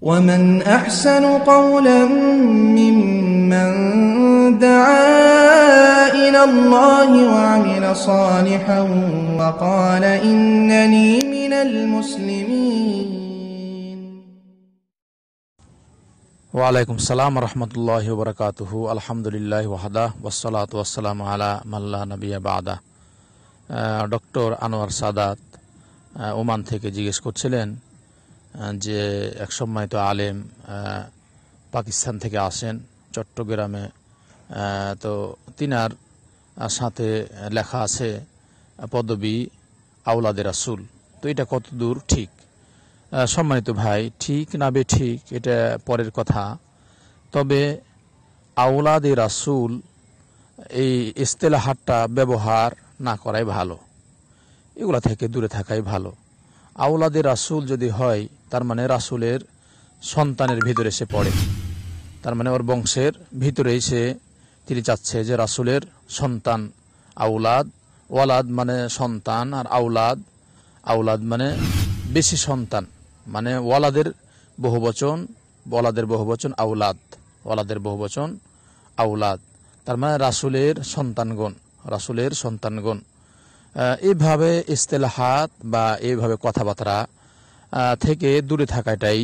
ومن أحسن قولا ممن دعا إلى الله وعمل صالحا وقال إنني من المسلمين وعليكم السلام ورحمة الله وبركاته الحمد لله وحده والصلاة والسلام على من لا نبي بعده آه، دكتور أنور سادات آه، Oman থেকে জিজ্ঞেস করছিলেন যে এক তো আলেম পাকিস্তান থেকে আসেন চট্টগ্রামে তো তিনার সাথে লেখা আছে পদবী আওলাদে রাসুল তো এটা কত দূর ঠিক সম্মানিত ভাই ঠিক না বে ঠিক এটা পরের কথা তবে আওলাদের রাসুল এই ইস্তেলাহাটটা ব্যবহার না করাই ভালো এগুলা থেকে দূরে থাকাই ভালো আউলাদে রাসুল যদি হয় তার মানে রাসুলের সন্তানের ভিতরে সে পড়ে তার মানে ওর বংশের ভিতরেই সে তিনি চাচ্ছে যে রাসুলের সন্তান আউলাদ ওয়ালাদ মানে সন্তান আর আউলাদ আউলাদ মানে বেশি সন্তান মানে ওয়ালাদের বহুবচন ওয়ালাদের বহুবচন আউলাদ ওয়ালাদের বহুবচন আউলাদ তার মানে রাসুলের সন্তানগণ রাসুলের সন্তানগণ এভাবে ইস্তেলাহাত বা এভাবে কথাবার্তা থেকে দূরে থাকাটাই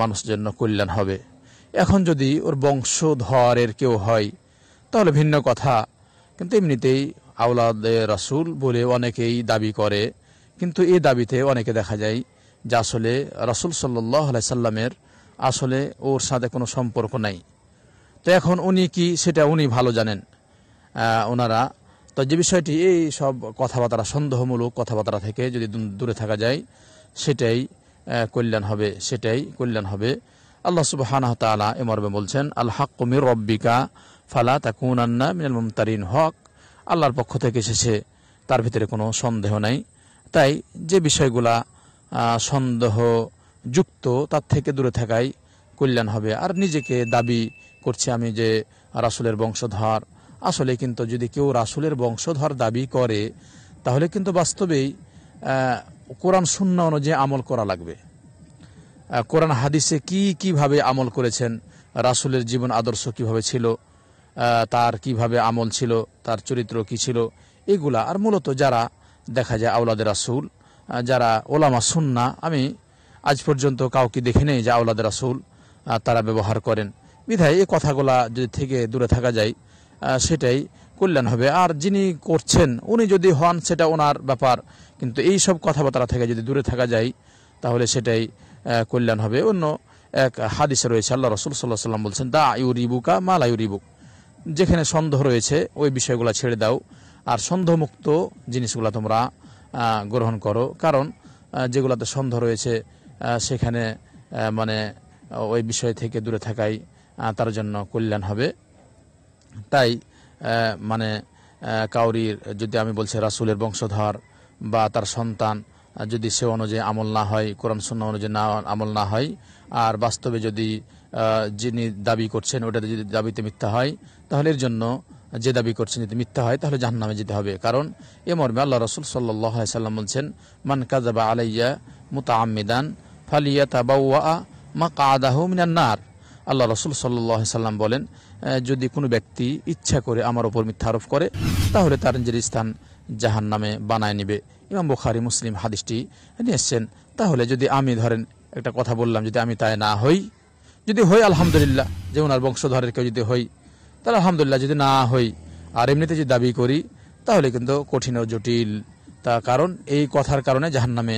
মানুষের জন্য কল্যাণ হবে এখন যদি ওর বংশধরের কেউ হয় তাহলে ভিন্ন কথা কিন্তু এমনিতেই আউলাদ রাসুল বলে অনেকেই দাবি করে কিন্তু এই দাবিতে অনেকে দেখা যায় যে আসলে রাসুল সাল্লাহ সাল্লামের আসলে ওর সাথে কোনো সম্পর্ক নাই তো এখন উনি কি সেটা উনি ভালো জানেন ওনারা তো যে বিষয়টি এই সব কথাবার্তা সন্দেহমূলক কথাবার্তা থেকে যদি দূরে থাকা যায় সেটাই কল্যাণ হবে সেটাই কল্যাণ হবে আল্লাহ সুবাহানা তালা এমর্বে বলছেন আল্লাহ কুমির রব্বিকা ফালা কুন আন্না মিনাল মমতারিন হক আল্লাহর পক্ষ থেকে এসেছে তার ভিতরে কোনো সন্দেহ নাই তাই যে বিষয়গুলা সন্দেহ যুক্ত তার থেকে দূরে থাকাই কল্যাণ হবে আর নিজেকে দাবি করছে আমি যে রাসুলের বংশধর আসলে কিন্তু যদি কেউ রাসুলের বংশধর দাবি করে তাহলে কিন্তু বাস্তবেই কোরআন শূন্য অনুযায়ী আমল করা লাগবে কোরআন হাদিসে কি কিভাবে আমল করেছেন রাসুলের জীবন আদর্শ কিভাবে ছিল তার কিভাবে আমল ছিল তার চরিত্র কি ছিল এগুলা আর মূলত যারা দেখা যায় আওলাদের রাসুল যারা ওলামা সুন্না আমি আজ পর্যন্ত কাউকে দেখে নেই যে আওলাদের রাসুল তারা ব্যবহার করেন বিধায় এই কথাগুলা যদি থেকে দূরে থাকা যায় সেটাই কল্যাণ হবে আর যিনি করছেন উনি যদি হন সেটা ওনার ব্যাপার কিন্তু এই সব কথাবার্তা থেকে যদি দূরে থাকা যায় তাহলে সেটাই কল্যাণ হবে অন্য এক হাদিসে রয়েছে আল্লাহ রসুল সাল্লাহ সাল্লাম বলছেন দা ইউরিবুকা মালা ইউরিবুক যেখানে সন্দেহ রয়েছে ওই বিষয়গুলো ছেড়ে দাও আর সন্দেহমুক্ত জিনিসগুলো তোমরা গ্রহণ করো কারণ যেগুলোতে সন্দেহ রয়েছে সেখানে মানে ওই বিষয় থেকে দূরে থাকাই তার জন্য কল্যাণ হবে তাই মানে কাউরির যদি আমি বলছি রাসুলের বংশধর বা তার সন্তান যদি সে অনুযায়ী আমল না হয় কোরআন শূন্য অনুযায়ী না আমল না হয় আর বাস্তবে যদি যিনি দাবি করছেন ওটা যদি দাবিতে মিথ্যা হয় তাহলে এর জন্য যে দাবি করছেন যদি মিথ্যা হয় তাহলে জাহান্নামে যেতে হবে কারণ এ মর্মে আল্লাহ রসুল সাল্লাহ সাল্লাম বলছেন মান কাজাবা আলাইয়া মুতা আমিদান ফালিয়া তাবাউয়া মা কাদাহ মিনান্নার আল্লাহ রসুল সাল্লাহ সাল্লাম বলেন যদি কোনো ব্যক্তি ইচ্ছা করে আমার ওপর মিথ্যা আরোপ করে তাহলে তার নিজের স্থান জাহান নামে বানায় নিবে ইমাম বুখারি মুসলিম হাদিসটি নিয়ে এসছেন তাহলে যদি আমি ধরেন একটা কথা বললাম যদি আমি তাই না হই যদি হই আলহামদুলিল্লাহ যে ওনার বংশধরের কেউ যদি হই তাহলে আলহামদুলিল্লাহ যদি না হই আর এমনিতে যদি দাবি করি তাহলে কিন্তু কঠিন ও জটিল তা কারণ এই কথার কারণে জাহান্নামে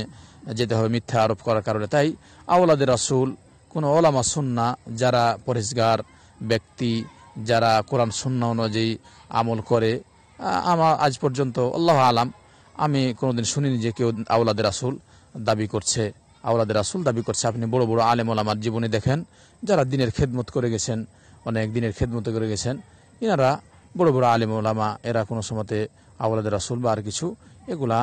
যেতে হবে মিথ্যা আরোপ করার কারণে তাই আওলাদের রাসুল কোনো ওলামা সুন্না যারা পরিষ্কার ব্যক্তি যারা কোরআন সুন্না অনুযায়ী আমল করে আমার আজ পর্যন্ত আল্লাহ আলাম আমি কোনোদিন শুনিনি যে কেউ আউলাদের রাসুল দাবি করছে আউলাদ রাসুল দাবি করছে আপনি বড় বড় আলেম ওলামার জীবনে দেখেন যারা দিনের খেদমত করে গেছেন অনেক দিনের খেদমত করে গেছেন এনারা বড় বড় আলেম ওলামা এরা কোনো সময়তে আউলাদ রাসুল বা আর কিছু এগুলা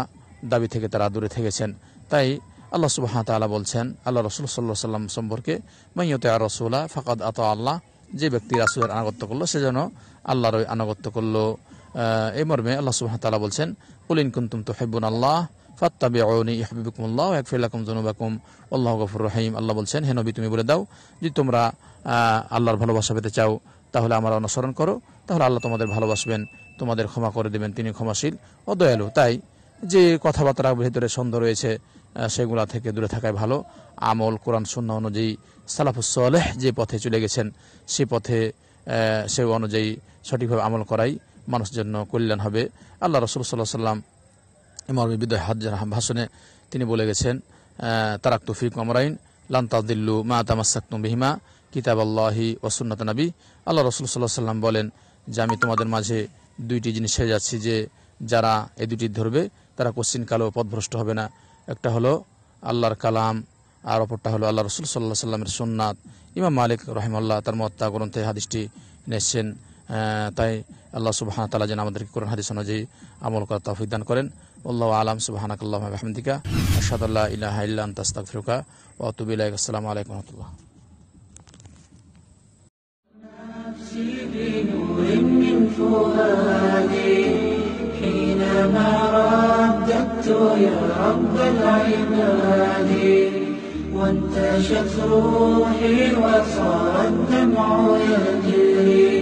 দাবি থেকে তারা দূরে থেকেছেন তাই আল্লাহ সুবাহ তালা বলছেন আল্লাহ রসুল সাল্লাহ সাল্লাম সম্পর্কে মাইয়তে আর রসুল্লাহ ফাকাদ আত আল্লাহ যে ব্যক্তি রাসুলের আনুগত্য করলো সে যেন আল্লাহর ওই আনুগত্য করলো এই মর্মে আল্লাহ সুবাহ তালা বলছেন কুলিন কুন্তুম তো হেব্বুন আল্লাহ ফাত্তাবি আউনি ইহবিবুকুমুল্লাহ একফিরাকুম জনুবাকুম আল্লাহ গফুর রহিম আল্লাহ বলছেন হেনবি তুমি বলে দাও যে তোমরা আল্লাহর ভালোবাসা পেতে চাও তাহলে আমার অনুসরণ করো তাহলে আল্লাহ তোমাদের ভালোবাসবেন তোমাদের ক্ষমা করে দেবেন তিনি ক্ষমাশীল ও দয়ালু তাই যে কথাবার্তার ভিতরে ছন্দ রয়েছে সেগুলা থেকে দূরে থাকাই ভালো আমল কোরআন শূন্য অনুযায়ী সালাফুসলেহ যে পথে চলে গেছেন সে পথে সে অনুযায়ী সঠিকভাবে আমল করাই মানুষের জন্য কল্যাণ হবে আল্লাহ রসুল সাল্লাহ সাল্লাম ইমরমি বিদয় হাজার ভাষণে তিনি বলে গেছেন তারাক তুফিক অমরাইন লান্তাদিল্লু মা তামাসাক্তু বিহিমা কিতাব আল্লাহি ওসুন্নত নবী আল্লাহ রসুল সাল্লাহ সাল্লাম বলেন যে আমি তোমাদের মাঝে দুইটি জিনিস হয়ে যাচ্ছি যে যারা এ দুটি ধরবে তারা কোশ্চিনকালেও পথভ্রষ্ট হবে না একটা হলো আল্লাহর কালাম আর অপরটা হলো আল্লাহ রসুল সাল্লাহ সাল্লামের সোননাথ ইমাম মালিক রহিমাল্লাহ তার মত্তা গ্রন্থে হাদিসটি নেছেন তাই আল্লাহ সুবাহ তালা যেন আমাদেরকে কোরআন হাদিস অনুযায়ী আমল করা তফিক দান করেন আল্লাহ আলম সুবাহানাকাল্লাহ আহমদিকা আসাদুল্লাহ ইলাহ ইল্লান তাস্তাক ফিরুকা ও তুবিল্লাহ আসসালামু আলাইকুম রহমতুল্লাহ بنور من فؤادي حينما يا رب العباد وانتشت روحي وصار الدمع يجري